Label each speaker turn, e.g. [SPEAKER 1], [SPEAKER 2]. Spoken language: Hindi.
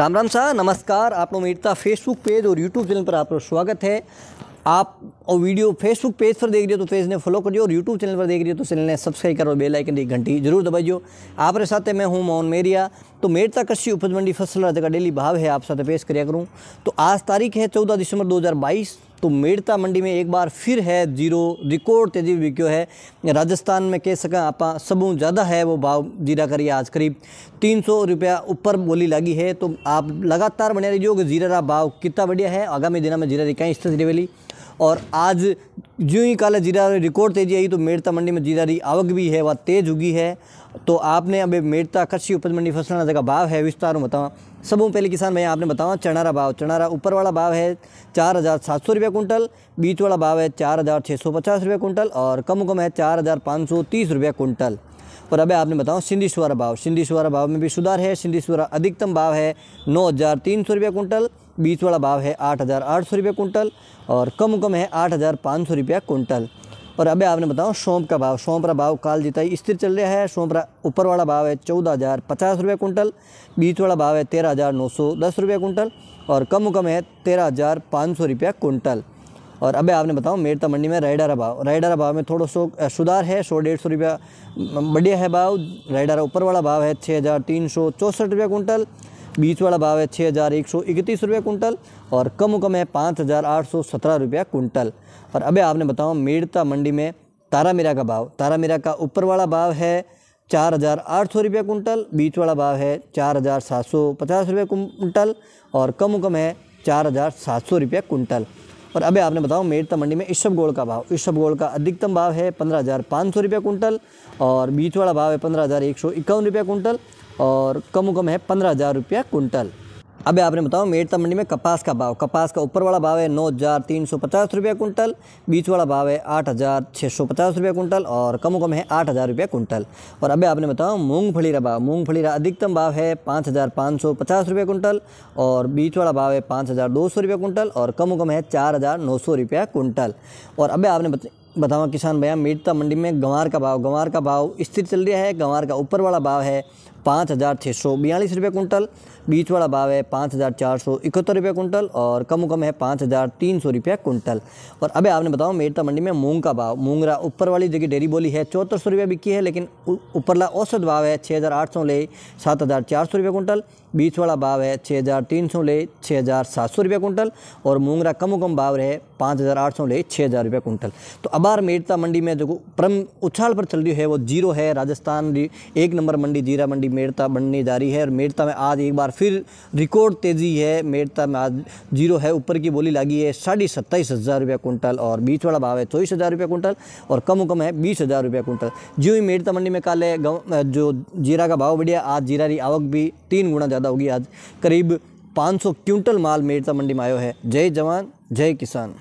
[SPEAKER 1] राम राम साह नमस्कार आप लोग मेरता फेसबुक पेज और यूट्यूब चैनल पर आप लोग स्वागत है आप और वीडियो फेसबुक पेज पर देख रहे हो तो पेज ने फॉलो कर करियो और यूट्यूब चैनल पर देख रहे हो तो चैनल ने सब्सक्राइब करो बेल आइकन की घंटी जरूर दबाइयो आप साथ मैं हूँ मोहन मेरिया तो मेरता कृषि उपज मंडी फसल का डेली भाव है आप साथ पेश करिया करूँ तो आज तारीख है चौदह दिसंबर दो तो मेड़ता मंडी में एक बार फिर है जीरो रिकॉर्ड तेजी बिक्यो है राजस्थान में कह सकें आप सबू ज़्यादा है वो भाव जीरा करिए आज करीब तीन सौ रुपया ऊपर बोली लगी है तो आप लगातार बने रहिए कि जीरा का भाव कितना बढ़िया है आगामी दिनों में जीरा रिकाई स्थिति रेवेली और आज जो ही काला जीरा रिकॉर्ड तेजी आई तो मेड़ता मंडी में जीरा की आवक भी है वह तेज उगी है तो आपने अब मेड़ता कृषि उपज मंडी फसल जगह भाव है विस्तार में बताऊँ सबों पहले किसान भाई आपने बतावा चनारा भाव चनारा ऊपर वाला भाव है चार हज़ार सात सौ रुपये कुंटल बीच वाला भाव है चार हज़ार छः सौ पचास रुपये कुंटल और कम कम है चार हज़ार पाँच सौ तीस रुपये कुंटल और अब आपने बताओ सिंधी भाव सिंधी भाव में भी सुधार है सिंधी अधिकतम भाव है नौ हज़ार तीन सौ रुपये कुंटल बीच वाला भाव है आठ हज़ार आठ सौ रुपये कुंटल और कम कम है आठ हज़ार पाँच सौ रुपया कुंटल और अब आपने बताओ सौंप का भाव सौंप रहा भाव काल जिताई स्थिर चल रहा है सौंप रहा ऊपर वाला भाव है चौदह हज़ार पचास रुपये कुंटल बीच वाला भाव है तेरह हज़ार नौ सौ दस रुपये कुंटल और कम कम है तेरह हज़ार पाँच सौ रुपया कुंटल और अब आपने बताओ मेरता मंडी में रायडारा भाव रायडारा भाव में थोड़ा सो सुधार है सौ डेढ़ सौ रुपया बढ़िया है भाव रायडारा ऊपर वाला भाव है छः हज़ार तीन सौ चौंसठ रुपया कुंटल बीच वाला भाव है छः हज़ार एक सौ इकतीस रुपये कुंटल और कम कम है पाँच हज़ार आठ सौ सत्रह रुपया कुंटल और अबे आपने बताओ मेड़ता मंडी में तारा मीरा का भाव तारा मीरा का ऊपर वाला भाव है चार हज़ार आठ सौ रुपये कुंटल बीच वाला भाव है चार हज़ार सात सौ पचास रुपये कुंटल और कम कम है चार हज़ार सात सौ रुपये कुंटल और अबे आपने बताओ मेड़ता मंडी में इशब गोल का भाव इशब गोल का अधिकतम भाव है पंद्रह हज़ार पाँच सौ रुपये कुंटल और बीच वाला भाव है पंद्रह हज़ार एक सौ इक्यावन रुपये कुंटल और कम कम है पंद्रह हज़ार रुपया कुंटल अभी आपने बताओ मेड़ता मंडी में कपास का भाव कपास का ऊपर वाला भाव है नौ हज़ार तीन सौ पचास रुपया कुंटल बीच वाला भाव है आठ हज़ार छः सौ पचास रुपया कुंटल और कम कम है आठ हज़ार रुपया कुंटल और अभी आपने बताओ मूंगफली का भाव मूंगफली का अधिकतम भाव है पाँच हज़ार पाँच सौ पचास रुपया कुंटल और बीच वाला भाव है पाँच हज़ार दो सौ रुपया कुंटल और कम कम है चार हज़ार नौ सौ रुपया कुंटल और अभी आपने बतावा किसान भैया मीटता मंडी में गंवार का भाव गंवार का भाव स्थिर चल रहा है गंवार का ऊपर वाला भाव है पाँच हज़ार छः सौ बयालीस रुपये कुंटल बीच वाला भाव है पाँच हज़ार चार सौ इकहत्तर रुपये कुंटल और कम कम है पाँच हज़ार तीन सौ रुपये कुंटल और अभी आपने बताओ मेरता मंडी में मूंग का भाव मूंगरा ऊपर वाली जगह डेरी बोली है चौहत्तर सौ रुपये बिकी है लेकिन ऊपरला औसत भाव है छः हज़ार आठ सौ ले सात हज़ार चार सौ रुपये कुंटल बीच वाला भाव है छः हज़ार तीन सौ ले छः हज़ार सात सौ रुपये कुंटल और मूंगरा कम कम भाव रहे पाँच हज़ार आठ सौ ले छः हज़ार रुपये कुंटल तो अबार मेड़ता मंडी में जो परम उछाल पर चल रही है वो जीरो है राजस्थान एक नंबर मंडी जीरा मंडी मेड़ता बनने जा रही है और मेड़ता में आज एक बार फिर रिकॉर्ड तेज़ी है मेड़ता में आज जीरो है ऊपर की बोली लगी है साढ़े सत्ताईस हज़ार रुपये कुंटल और बीच वाला भाव है चौबीस हज़ार रुपये कुंटल और कम कम है बीस हज़ार रुपये कुंटल जो ही मेड़ता मंडी में काले जो जीरा का भाव बढ़िया आज जीरा की आवक भी तीन गुणा ज़्यादा ज़्यादा होगी आज करीब 500 क्विंटल माल मेरता मंडी में आयो है जय जवान जय किसान